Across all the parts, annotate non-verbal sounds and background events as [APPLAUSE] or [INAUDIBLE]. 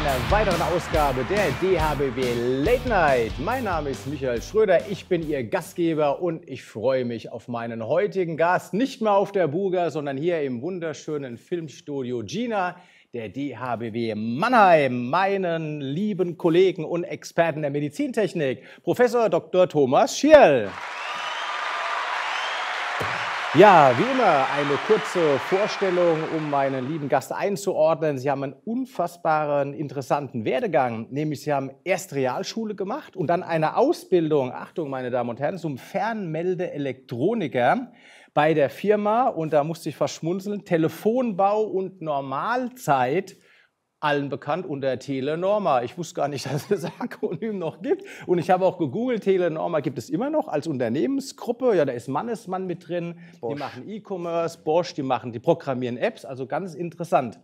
einer weiteren Ausgabe der DHBW Late Night. Mein Name ist Michael Schröder, ich bin Ihr Gastgeber und ich freue mich auf meinen heutigen Gast, nicht mehr auf der Buga, sondern hier im wunderschönen Filmstudio Gina der DHBW Mannheim, meinen lieben Kollegen und Experten der Medizintechnik, Professor Dr. Thomas Schierl. Ja, wie immer eine kurze Vorstellung, um meinen lieben Gast einzuordnen. Sie haben einen unfassbaren, interessanten Werdegang, nämlich Sie haben erst Realschule gemacht und dann eine Ausbildung, Achtung meine Damen und Herren, zum Fernmeldeelektroniker bei der Firma, und da musste ich verschmunzeln, Telefonbau und Normalzeit allen bekannt unter Telenorma. Ich wusste gar nicht, [LAUGHS] dass es das Akronym noch gibt. Und ich habe auch gegoogelt, Telenorma gibt es immer noch als Unternehmensgruppe. Ja, da ist Mannesmann mit drin. Bosch. Die machen E-Commerce, Bosch, die machen, die programmieren Apps, also ganz interessant.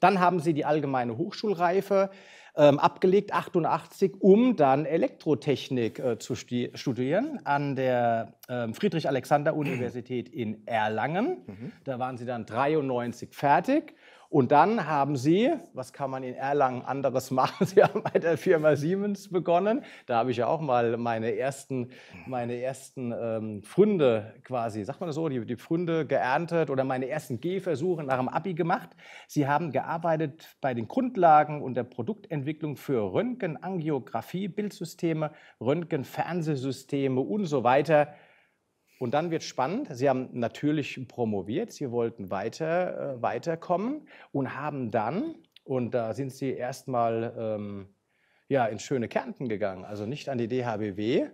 Dann haben sie die allgemeine Hochschulreife ähm, abgelegt, 88, um dann Elektrotechnik äh, zu studieren an der äh, Friedrich-Alexander-Universität in Erlangen. Mhm. Da waren sie dann 93 fertig und dann haben sie, was kann man in Erlangen anderes [LAUGHS] machen? Sie haben bei der Firma Siemens begonnen. Da habe ich ja auch mal meine ersten, meine ersten ähm, Pfründe quasi, sagt man das so, die, die Pfründe geerntet oder meine ersten Gehversuche nach dem Abi gemacht. Sie haben gearbeitet bei den Grundlagen und der Produktentwicklung für Röntgenangiografie, Bildsysteme, Röntgenfernsehsysteme und so weiter. Und dann wird spannend. Sie haben natürlich promoviert, Sie wollten weiter, äh, weiterkommen und haben dann, und da sind Sie erstmal ähm, ja, in schöne Kärnten gegangen, also nicht an die DHBW.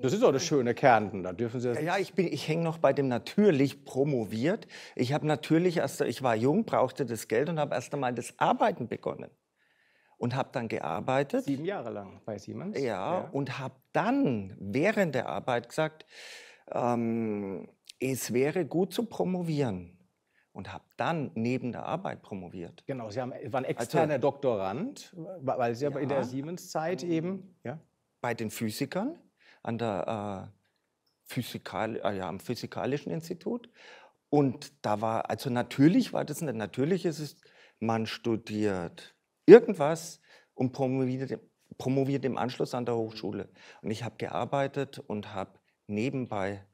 Das ist doch das schöne Kärnten, da dürfen Sie. Ja, ich ich hänge noch bei dem natürlich promoviert. Ich habe natürlich erst, ich war jung, brauchte das Geld und habe erst einmal das Arbeiten begonnen und habe dann gearbeitet. Sieben Jahre lang bei Siemens. Ja, ja. und habe dann während der Arbeit gesagt, ähm, es wäre gut zu promovieren und habe dann neben der Arbeit promoviert. Genau, Sie haben, waren also externer also, Doktorand, weil Sie ja, in der Siemens-Zeit ähm, eben. Ja. Bei den Physikern an der, äh, Physikal, äh, ja, am Physikalischen Institut. Und da war, also natürlich war das nicht, natürlich ist es, man studiert irgendwas und promoviert, promoviert im Anschluss an der Hochschule. Und ich habe gearbeitet und habe nebenbei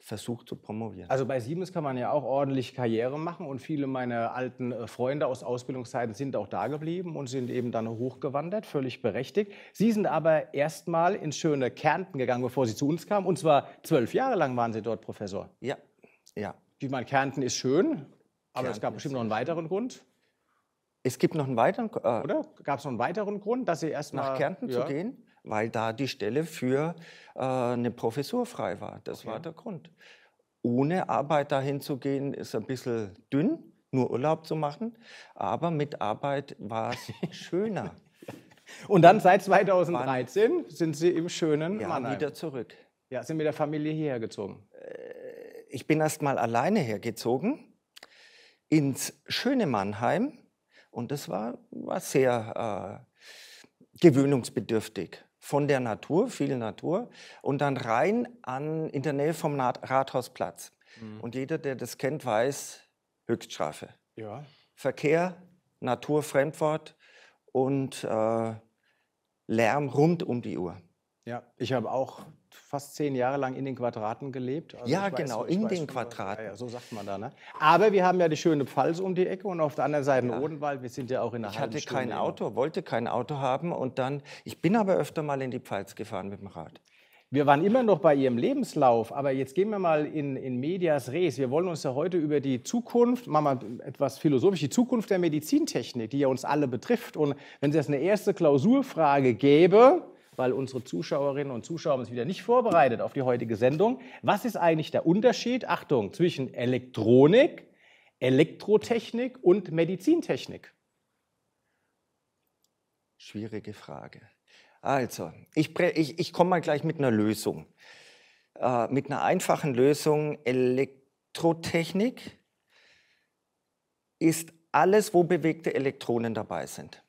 versucht zu promovieren. Also bei Siemens kann man ja auch ordentlich Karriere machen und viele meiner alten äh, Freunde aus Ausbildungszeiten sind auch da geblieben und sind eben dann hochgewandert, völlig berechtigt. Sie sind aber erstmal ins schöne Kärnten gegangen, bevor Sie zu uns kamen und zwar zwölf Jahre lang waren Sie dort Professor. Ja, ja. Ich meine, Kärnten ist schön, aber Kärnten es gab bestimmt noch einen weiteren Grund. Es gibt noch einen weiteren, äh, oder? Gab es noch einen weiteren Grund, dass Sie erst nach Kärnten ja. zu gehen? weil da die Stelle für äh, eine Professur frei war. Das okay. war der Grund. Ohne Arbeit dahin zu gehen, ist ein bisschen dünn, nur Urlaub zu machen. Aber mit Arbeit war es [LAUGHS] schöner. Und dann seit 2013 sind Sie im schönen ja, Mannheim. wieder zurück. Ja, sind mit der Familie hierher gezogen? Äh, ich bin erst mal alleine hergezogen ins schöne Mannheim und das war, war sehr äh, gewöhnungsbedürftig von der Natur, viel Natur, und dann rein an, in der Nähe vom Rathausplatz. Mhm. Und jeder, der das kennt, weiß, Höchststrafe. Ja. Verkehr, Natur, Fremdwort und äh, Lärm rund um die Uhr. Ja, ich habe auch fast zehn Jahre lang in den Quadraten gelebt. Also ja, genau, in weiß, den Quadraten. Ja, so sagt man da. Ne? Aber wir haben ja die schöne Pfalz um die Ecke und auf der anderen Seite ja. Odenwald. Wir sind ja auch in der Ich hatte Stunde kein immer. Auto, wollte kein Auto haben und dann, ich bin aber öfter mal in die Pfalz gefahren mit dem Rad. Wir waren immer noch bei Ihrem Lebenslauf, aber jetzt gehen wir mal in, in Medias Res. Wir wollen uns ja heute über die Zukunft, machen wir etwas philosophisch, die Zukunft der Medizintechnik, die ja uns alle betrifft. Und wenn es jetzt eine erste Klausurfrage gäbe, weil unsere Zuschauerinnen und Zuschauer uns wieder nicht vorbereitet auf die heutige Sendung. Was ist eigentlich der Unterschied, Achtung, zwischen Elektronik, Elektrotechnik und Medizintechnik? Schwierige Frage. Also, ich, ich, ich komme mal gleich mit einer Lösung. Äh, mit einer einfachen Lösung. Elektrotechnik ist alles, wo bewegte Elektronen dabei sind.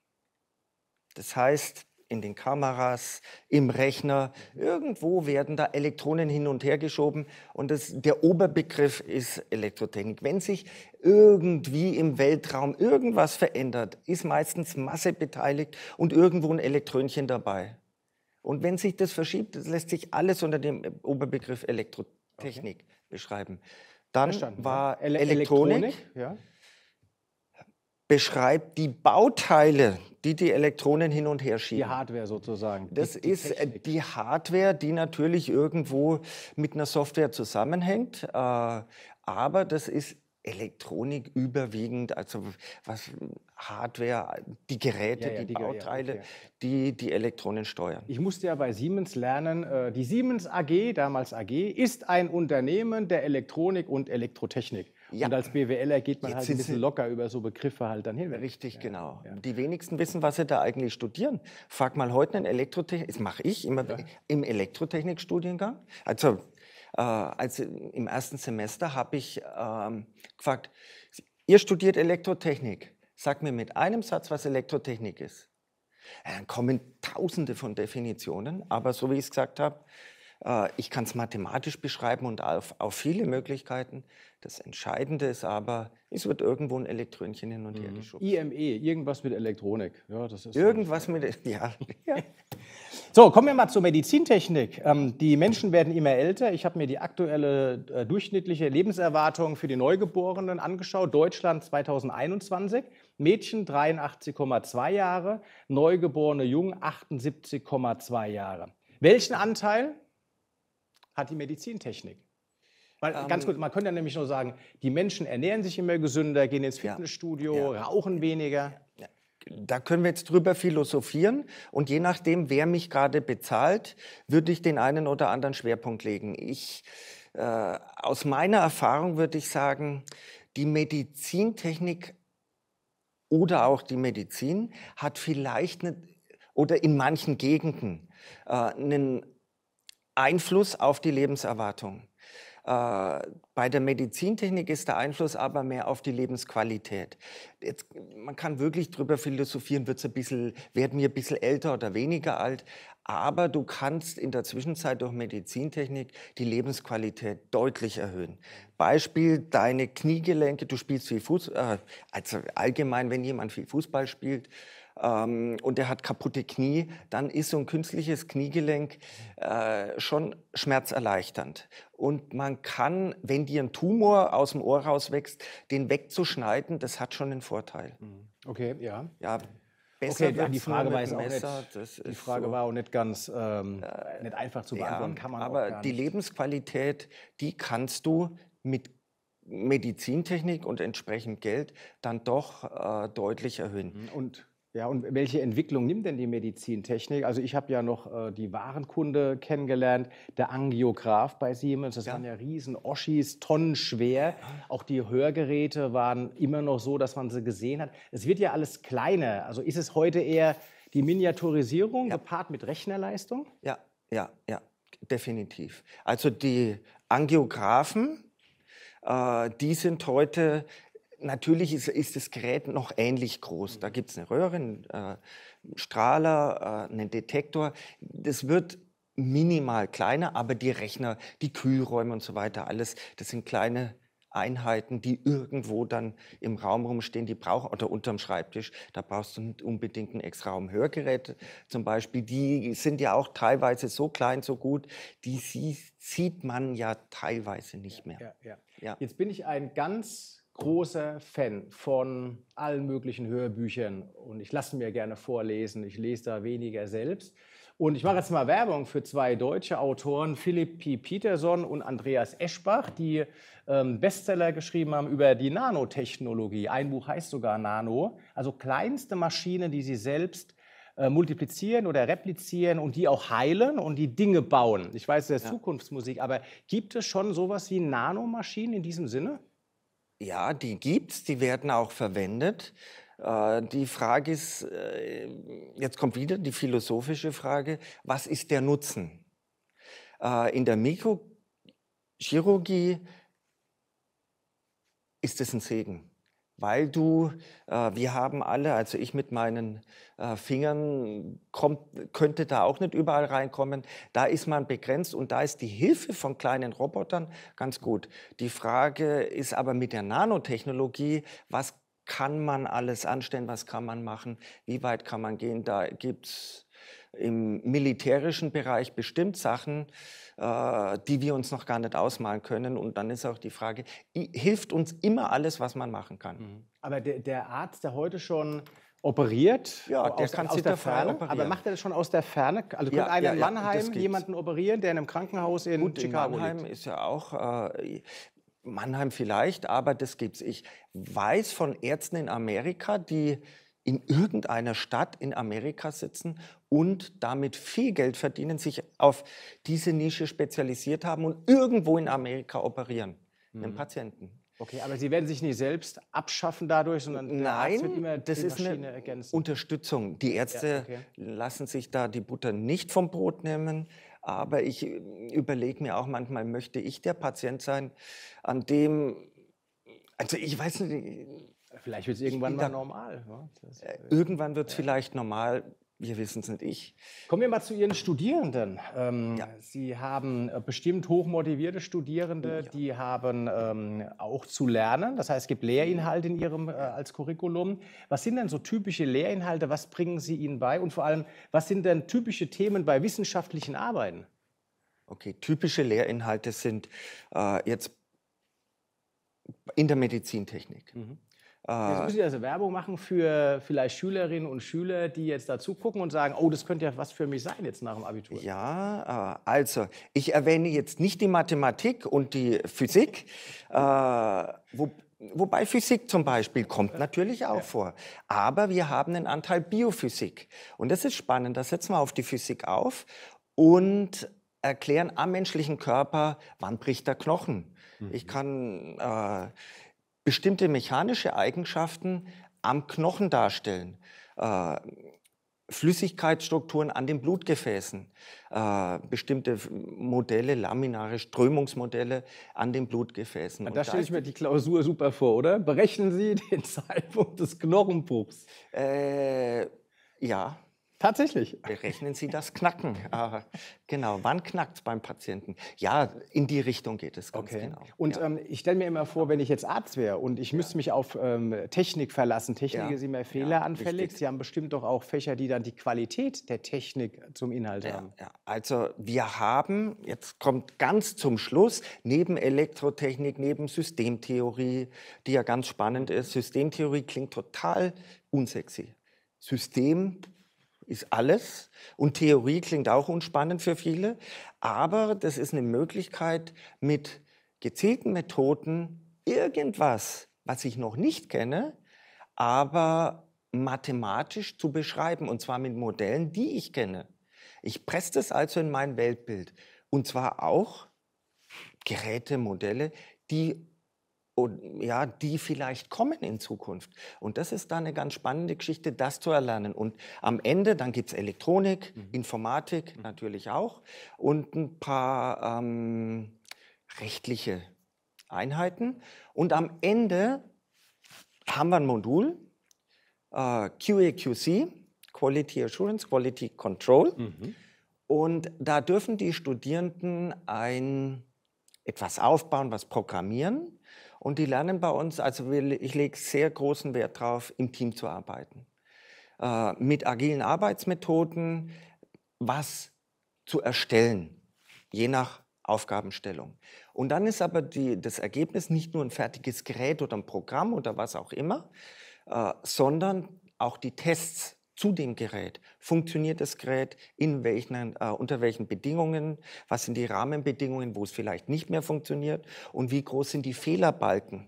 Das heißt, in den Kameras, im Rechner. Irgendwo werden da Elektronen hin und her geschoben und das, der Oberbegriff ist Elektrotechnik. Wenn sich irgendwie im Weltraum irgendwas verändert, ist meistens Masse beteiligt und irgendwo ein Elektrönchen dabei. Und wenn sich das verschiebt, das lässt sich alles unter dem Oberbegriff Elektrotechnik okay. beschreiben. Dann Verstanden, war ja. Elektronik. Elektronik ja beschreibt die Bauteile, die die Elektronen hin und her schieben. Die Hardware sozusagen. Das die, die ist äh, Technik. die Hardware, die natürlich irgendwo mit einer Software zusammenhängt. Äh, aber das ist Elektronik überwiegend, also was Hardware, die Geräte, ja, ja, die, die, Bauteile, ja, die die Elektronen steuern. Ich musste ja bei Siemens lernen, äh, die Siemens AG, damals AG, ist ein Unternehmen der Elektronik und Elektrotechnik. Ja. Und als BWLer geht man Jetzt halt ein bisschen locker über so Begriffe halt dann hin. Richtig, ja, genau. Ja. Die wenigsten wissen, was sie da eigentlich studieren. Frag mal heute einen Elektrotechnik, das mache ich immer im Elektrotechnikstudiengang. Also, äh, also im ersten Semester habe ich ähm, gefragt, ihr studiert Elektrotechnik. Sag mir mit einem Satz, was Elektrotechnik ist. Dann kommen tausende von Definitionen, aber so wie ich es gesagt habe, äh, ich kann es mathematisch beschreiben und auf, auf, viele Möglichkeiten. Das Entscheidende ist aber, es wird irgendwo ein Elektrönchen hin und mhm. her geschoben. IME, irgendwas mit Elektronik. Ja, das ist irgendwas mit, e, [LAUGHS] ja. So, kommen wir mal zur Medizintechnik. Ähm, die Menschen werden immer älter. Ich habe mir die aktuelle äh, durchschnittliche Lebenserwartung für die Neugeborenen angeschaut. Deutschland 2021. Mädchen 83,2 Jahre, neugeborene Jungen 78,2 Jahre. Welchen Anteil hat die Medizintechnik. Weil, ähm, ganz kurz, man könnte ja nämlich nur sagen, die Menschen ernähren sich immer gesünder, gehen ins Fitnessstudio, ja, ja, rauchen weniger. da können wir jetzt drüber philosophieren und je nachdem, wer mich gerade bezahlt, würde ich den einen oder anderen Schwerpunkt legen. Ich, äh, aus meiner Erfahrung würde ich sagen, die Medizintechnik oder auch die Medizin hat vielleicht eine, oder in manchen Gegenden äh, einen Einfluss auf die Lebenserwartung. Äh, bei der Medizintechnik ist der Einfluss aber mehr auf die Lebensqualität. Jetzt, man kann wirklich darüber philosophieren, wird's ein bisschen, werden wir ein bisschen älter oder weniger alt, aber du kannst in der Zwischenzeit durch Medizintechnik die Lebensqualität deutlich erhöhen. Beispiel deine Kniegelenke, du spielst viel Fußball, äh, also allgemein, wenn jemand viel Fußball spielt, ähm, und er hat kaputte Knie, dann ist so ein künstliches Kniegelenk äh, schon schmerzerleichternd. Und man kann, wenn dir ein Tumor aus dem Ohr rauswächst, den wegzuschneiden, das hat schon einen Vorteil. Mhm. Okay, ja. Ja, besser okay, die Frage war Messer, auch nicht, die Frage so, war auch nicht ganz ähm, äh, nicht einfach zu beantworten, ja, kann man Aber die Lebensqualität, die kannst du mit Medizintechnik und entsprechend Geld dann doch äh, deutlich erhöhen. Mhm, und ja, und welche Entwicklung nimmt denn die Medizintechnik? Also ich habe ja noch äh, die Warenkunde kennengelernt, der Angiograph bei Siemens, das ja. waren ja riesen Oschis, tonnenschwer. Auch die Hörgeräte waren immer noch so, dass man sie gesehen hat. Es wird ja alles kleiner. Also ist es heute eher die Miniaturisierung ja. gepaart mit Rechnerleistung? Ja, ja, ja, definitiv. Also die Angiographen, äh, die sind heute natürlich ist, ist, das Gerät noch ähnlich groß. Da mhm. gibt es eine Röhre, äh, einen äh, Strahler, äh, einen Detektor. Das wird minimal kleiner, aber die Rechner, die Kühlräume und so weiter, alles, das sind kleine Einheiten, die irgendwo dann im Raum rumstehen, die brauchen, oder unterm Schreibtisch, da brauchst du nicht unbedingt ein extra Raumhörgerät zum Beispiel. Die sind ja auch teilweise so klein, so gut, die sieht man ja teilweise nicht mehr. Ja, ja. Ja. Jetzt bin ich ein ganz großer Fan von allen möglichen Hörbüchern und ich lasse mir gerne vorlesen. Ich lese da weniger selbst. Und ich mache jetzt mal Werbung für zwei deutsche Autoren, Philipp P. Peterson und Andreas Eschbach, die ähm, Bestseller geschrieben haben über die Nanotechnologie. Ein Buch heißt sogar Nano, also kleinste Maschinen, die sie selbst äh, multiplizieren oder replizieren und die auch heilen und die Dinge bauen. Ich weiß, das ist ja. Zukunftsmusik, aber gibt es schon sowas wie Nanomaschinen in diesem Sinne? Ja, die gibt es, die werden auch verwendet. Äh, die Frage ist, äh, jetzt kommt wieder die philosophische Frage, was ist der Nutzen? Äh, in der Mikrochirurgie ist es ein Segen weil du, äh, wir haben alle, also ich mit meinen äh, Fingern kommt, könnte da auch nicht überall reinkommen. Da ist man begrenzt und da ist die Hilfe von kleinen Robotern ganz gut. Die Frage ist aber mit der Nanotechnologie, was kann man alles anstellen, was kann man machen, wie weit kann man gehen, da gibt es im militärischen Bereich bestimmt Sachen, äh, die wir uns noch gar nicht ausmalen können. Und dann ist auch die Frage, hilft uns immer alles, was man machen kann. Mhm. Aber der, der Arzt, der heute schon operiert. Ja, der aus, kann aus der Ferne. Operieren. Aber macht er das schon aus der Ferne? Also könnte ja, einer ja, in Mannheim jemanden operieren, der in einem Krankenhaus in Gut, Chicago in Mannheim liegt. ist ja auch. Äh, Mannheim vielleicht, aber das gibt's. Ich weiß von Ärzten in Amerika, die in irgendeiner Stadt in Amerika sitzen und damit viel Geld verdienen, sich auf diese Nische spezialisiert haben und irgendwo in Amerika operieren, mhm. einen Patienten. Okay, aber Sie werden sich nicht selbst abschaffen dadurch, sondern Nein, das ist Maschine eine ergänzen. Unterstützung. Die Ärzte ja, okay. lassen sich da die Butter nicht vom Brot nehmen, aber ich äh, überlege mir auch manchmal, möchte ich der Patient sein, an dem, also ich weiß nicht, Vielleicht wird es irgendwann mal normal. Ne? Das, äh, äh, irgendwann wird es ja. vielleicht normal. Wir wissen es nicht, ich. Kommen wir mal zu Ihren Studierenden. Ähm, ja. Sie haben äh, bestimmt hochmotivierte Studierende, ja. die haben ähm, auch zu lernen. Das heißt, es gibt Lehrinhalte in Ihrem äh, als Curriculum. Was sind denn so typische Lehrinhalte? Was bringen Sie ihnen bei? Und vor allem, was sind denn typische Themen bei wissenschaftlichen Arbeiten? Okay, typische Lehrinhalte sind äh, jetzt in der Medizintechnik. Mhm Jetzt ah. müssen Sie also Werbung machen für vielleicht Schülerinnen und Schüler, die jetzt dazu gucken und sagen, oh, das könnte ja was für mich sein jetzt nach dem Abitur. Ja, ah, also ich erwähne jetzt nicht die Mathematik und die Physik, äh, wo, wobei Physik zum Beispiel kommt natürlich auch ja. vor. Aber wir haben einen Anteil Biophysik. Und das ist spannend, da setzen wir auf die Physik auf und erklären am menschlichen Körper, wann bricht der Knochen. Mhm. Ich kann... Äh, bestimmte mechanische Eigenschaften am Knochen darstellen. Äh, Flüssigkeitsstrukturen an den Blutgefäßen, äh, bestimmte Modelle, laminare Strömungsmodelle an den Blutgefäßen. Und da stelle ich mir die Klausur super vor, oder? Berechnen Sie [LAUGHS] den Zeitpunkt des Knochenbruchs. Äh, ja. Tatsächlich. Berechnen Sie das Knacken. Äh, genau, wann knackt es beim Patienten? Ja, in die Richtung geht es ganz okay. genau. Und ja. ähm, ich stelle mir immer vor, wenn ich jetzt Arzt wäre und ich ja. müsste mich auf ähm, Technik verlassen. Technik ja. ist immer fehleranfällig. Sie haben bestimmt doch auch Fächer, die dann die Qualität der Technik zum Inhalt haben. Also wir haben, jetzt kommt ganz zum Schluss, neben Elektrotechnik, neben Systemtheorie, die ja ganz spannend ist. Systemtheorie klingt total unsexy. System ist alles und Theorie klingt auch unspannend für viele, aber das ist eine Möglichkeit, mit gezielten Methoden irgendwas, was ich noch nicht kenne, aber mathematisch zu beschreiben und zwar mit Modellen, die ich kenne. Ich presse das also in mein Weltbild und zwar auch Geräte, Modelle, die und ja, die vielleicht kommen in Zukunft. Und das ist da eine ganz spannende Geschichte, das zu erlernen. Und am Ende, dann gibt es Elektronik, mhm. Informatik mhm. natürlich auch und ein paar ähm, rechtliche Einheiten. Und am Ende haben wir ein Modul, äh, QAQC, Quality Assurance, Quality Control. Mhm. Und da dürfen die Studierenden ein etwas aufbauen, was programmieren und die lernen bei uns, also ich lege sehr großen Wert darauf, im Team zu arbeiten. Äh, mit agilen Arbeitsmethoden was zu erstellen, je nach Aufgabenstellung. Und dann ist aber die, das Ergebnis nicht nur ein fertiges Gerät oder ein Programm oder was auch immer, äh, sondern auch die Tests, zu dem Gerät. Funktioniert das Gerät in welchen, äh, unter welchen Bedingungen? Was sind die Rahmenbedingungen, wo es vielleicht nicht mehr funktioniert? Und wie groß sind die Fehlerbalken?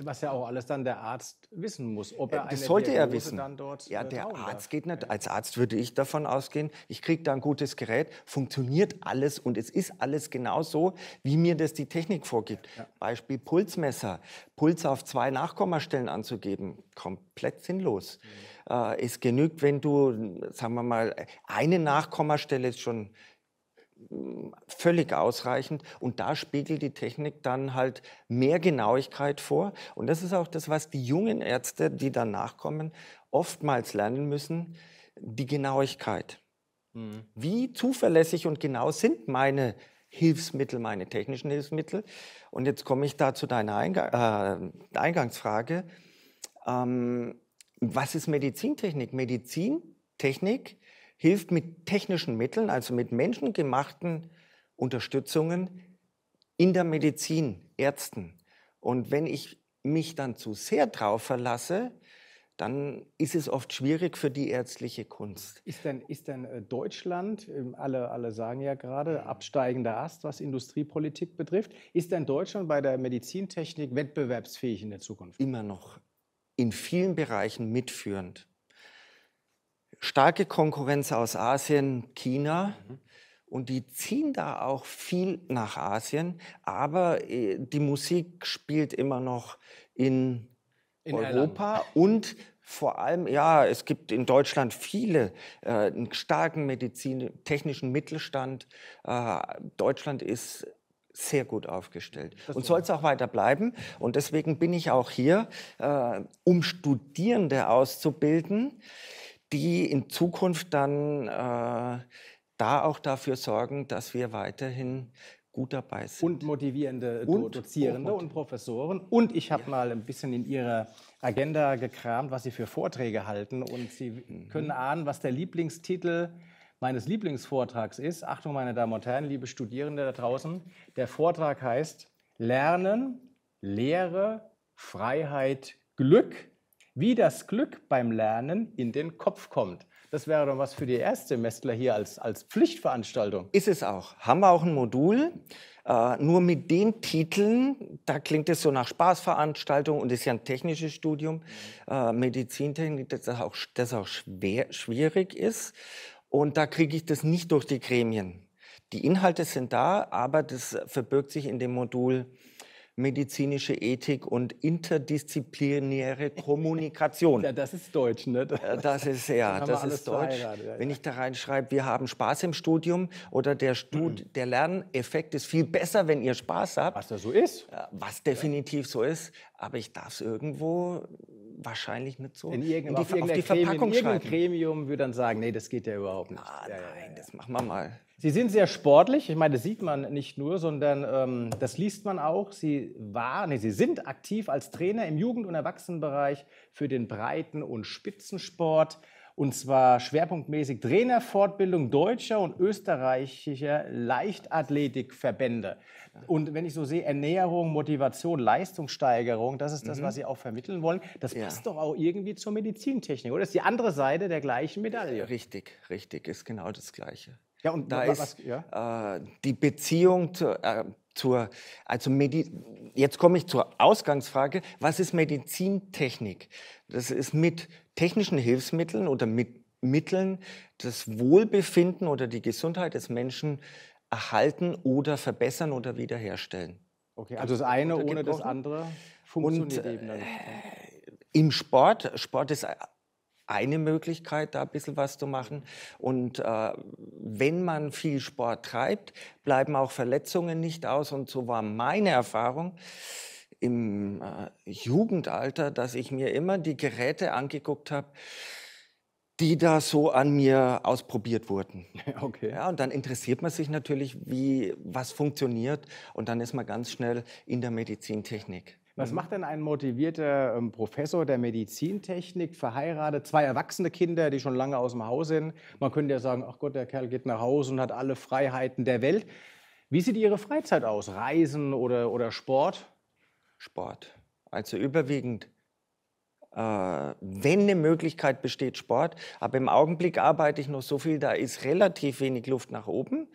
Was ja auch alles dann der Arzt wissen muss, ob äh, er das sollte Diagnose er wissen. dann dort Ja, äh, der Arzt darf. geht nicht. Als Arzt würde ich davon ausgehen, ich kriege da ein gutes Gerät, funktioniert alles und es ist alles genau so, wie mir das die Technik vorgibt. Ja. Beispiel Pulsmesser, Puls auf zwei Nachkommastellen anzugeben, komplett sinnlos. Mhm. Äh, es genügt, wenn du, sagen wir mal, eine Nachkommastelle ist schon völlig ausreichend. Und da spiegelt die Technik dann halt mehr Genauigkeit vor. Und das ist auch das, was die jungen Ärzte, die danach kommen, oftmals lernen müssen, die Genauigkeit. Mhm. Wie zuverlässig und genau sind meine Hilfsmittel, meine technischen Hilfsmittel? Und jetzt komme ich da zu deiner Eingang, äh, Eingangsfrage. Ähm, was ist Medizintechnik? Medizintechnik hilft mit technischen Mitteln, also mit menschengemachten Unterstützungen in der Medizin, Ärzten. Und wenn ich mich dann zu sehr drauf verlasse, dann ist es oft schwierig für die ärztliche Kunst. Ist denn, ist denn äh, Deutschland, ähm, alle, alle sagen ja gerade, absteigender Ast, was Industriepolitik betrifft, ist denn Deutschland bei der Medizintechnik wettbewerbsfähig in der Zukunft? Immer noch in vielen Bereichen mitführend starke Konkurrenz aus Asien, China. Mhm. Und die ziehen da auch viel nach Asien. Aber äh, die Musik spielt immer noch in, in Europa Irland. und vor allem, ja, es gibt in Deutschland viele, äh, einen starken Medizin, technischen Mittelstand. Äh, Deutschland ist sehr gut aufgestellt das und soll es auch weiter bleiben. Und deswegen bin ich auch hier, äh, um Studierende auszubilden, die in Zukunft dann äh, da auch dafür sorgen, dass wir weiterhin gut dabei sind. Und motivierende äh, und Dozierende und Professoren. Und ich habe ja. mal ein bisschen in Ihrer Agenda gekramt, was Sie für Vorträge halten. Und Sie mhm. können ahnen, was der Lieblingstitel meines Lieblingsvortrags ist. Achtung, meine Damen und Herren, liebe Studierende da draußen. Der Vortrag heißt Lernen, Lehre, Freiheit, Glück wie das Glück beim Lernen in den Kopf kommt. Das wäre doch was für die Erstsemestler hier als, als Pflichtveranstaltung. Ist es auch. Haben wir auch ein Modul. Äh, nur mit den Titeln, da klingt es so nach Spaßveranstaltung und ist ja ein technisches Studium, mhm. äh, Medizintechnik, das auch, das auch schwer, schwierig ist. Und da kriege ich das nicht durch die Gremien. Die Inhalte sind da, aber das verbirgt sich in dem Modul medizinische Ethik und interdisziplinäre [LAUGHS] Kommunikation. Ja, das ist deutsch, ne? Äh, das, [LAUGHS] das ist, ja, das ist deutsch. Ja, Wenn ich da reinschreibe, wir haben Spaß im Studium oder der, Stud mhm. der Lerneffekt ist viel besser, wenn ihr Spaß habt. Was das so ist. Äh, was definitiv ja. so ist. Aber ich darf es irgendwo wahrscheinlich nicht so in irgendein, auf, auf, die Verpackung Gremium, In irgendeinem Gremium würde dann sagen, nee, das geht ja überhaupt nicht. Ah, ja, nein, das machen wir mal. Sie sind sehr sportlich. Ich meine, das sieht man nicht nur, sondern ähm, das liest man auch. Sie waren, nee, Sie sind aktiv als Trainer im Jugend- und Erwachsenenbereich für den Breiten- und Spitzensport. Und zwar schwerpunktmäßig Trainerfortbildung deutscher und österreichischer Leichtathletikverbände. Und wenn ich so sehe, Ernährung, Motivation, Leistungssteigerung, das ist das, mhm. was Sie auch vermitteln wollen. Das ja. passt doch auch irgendwie zur Medizintechnik, oder? Das ist die andere Seite der gleichen Medaille. Richtig, richtig, ist genau das Gleiche. Ja, und da was, ist ja? äh, die Beziehung zu, äh, zur, also Medi jetzt komme ich zur Ausgangsfrage, was ist Medizintechnik? Das ist mit technischen Hilfsmitteln oder mit Mitteln das Wohlbefinden oder die Gesundheit des Menschen erhalten oder verbessern oder wiederherstellen. Okay, also das eine ohne das andere funktioniert Und, eben dann. Äh, Im Sport, Sport ist eine Möglichkeit, da ein bisschen was zu machen. Und äh, wenn man viel Sport treibt, bleiben auch Verletzungen nicht aus. Und so war meine Erfahrung im äh, Jugendalter, dass ich mir immer die Geräte angeguckt habe, die da so an mir ausprobiert wurden. [LAUGHS] Okay. Ja, und dann interessiert man sich natürlich, wie was funktioniert und dann ist man ganz schnell in der Medizintechnik. Was mhm. macht denn ein motivierter ähm, Professor der Medizintechnik, verheiratet, zwei erwachsene Kinder, die schon lange aus dem Haus sind? Man könnte ja sagen, ach Gott, der Kerl geht nach Hause und hat alle Freiheiten der Welt. Wie sieht Ihre Freizeit aus? Reisen oder, oder Sport? Sport. Also überwiegend äh, wenn eine Möglichkeit besteht, Sport. Aber im Augenblick arbeite ich noch so viel, da ist relativ wenig Luft nach oben.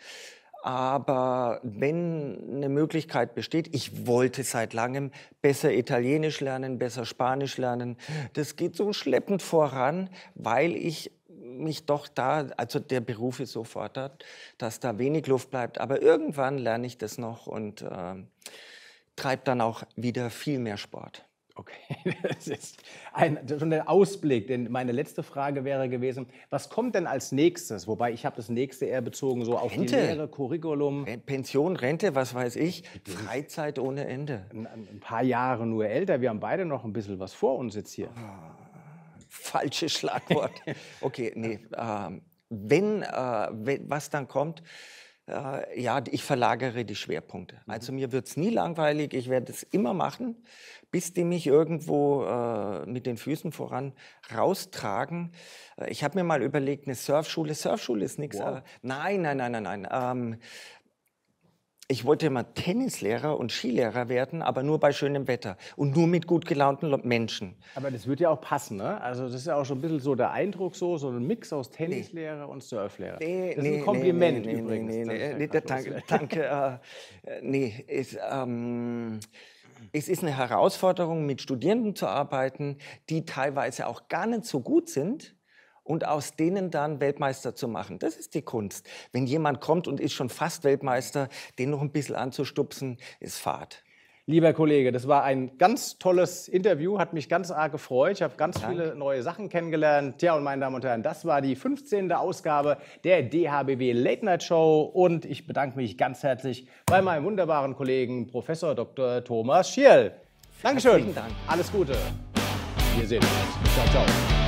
Aber wenn eine Möglichkeit besteht, ich wollte seit langem besser Italienisch lernen, besser Spanisch lernen, das geht so schleppend voran, weil ich mich doch da, also der Beruf ist so fordert, dass da wenig Luft bleibt. Aber irgendwann lerne ich das noch und äh, treibe dann auch wieder viel mehr Sport. Okay, [LAUGHS] das ist ein, schon der Ausblick, denn meine letzte Frage wäre gewesen, was kommt denn als nächstes? Wobei ich habe das nächste eher bezogen so auf Rente. die Lehre, Curriculum. Pension, Rente, was weiß ich, Freizeit ohne Ende. Ein, ein, paar Jahre nur älter, wir haben beide noch ein bisschen was vor uns jetzt hier. Ah, falsches Schlagwort. [LAUGHS] Okay, nee, ähm, wenn, äh, wenn, was dann kommt, äh, ja, ich verlagere die Schwerpunkte. Also mhm. mir wird es nie langweilig, ich werde es immer machen, bis die mich irgendwo äh, mit den Füßen voran raustragen. Äh, ich habe mir mal überlegt, eine Surfschule. Surfschule ist nichts. Äh, wow. Äh, nein, nein, nein, nein, nein. Ähm, ich wollte mal Tennislehrer und Skilehrer werden, aber nur bei schönem Wetter und nur mit gut gelaunten Menschen. Aber das würde ja auch passen, ne? Also das ist ja auch schon ein bisschen so der Eindruck so, so ein Mix aus Tennislehrer nee. und Surflehrer. Nee, das ist nee, ein Kompliment nee, übrigens. Nee, nee, nee, danke, danke äh, äh nee, ist, ähm, es ist eine Herausforderung, mit Studierenden zu arbeiten, die teilweise auch gar nicht so gut sind und aus denen dann Weltmeister zu machen. Das ist die Kunst. Wenn jemand kommt und ist schon fast Weltmeister, den noch ein bisschen anzustupsen, ist Fahrt. Lieber Kollege, das war ein ganz tolles Interview, hat mich ganz arg gefreut. Ich habe ganz Dank. viele neue Sachen kennengelernt. Tja, und meine Damen und Herren, das war die 15. Ausgabe der DHBW Late Night Show. Und ich bedanke mich ganz herzlich bei meinem wunderbaren Kollegen Professor Dr. Thomas Schierl. Dankeschön. Dank. Alles Gute. Wir sehen uns. Ciao, ciao.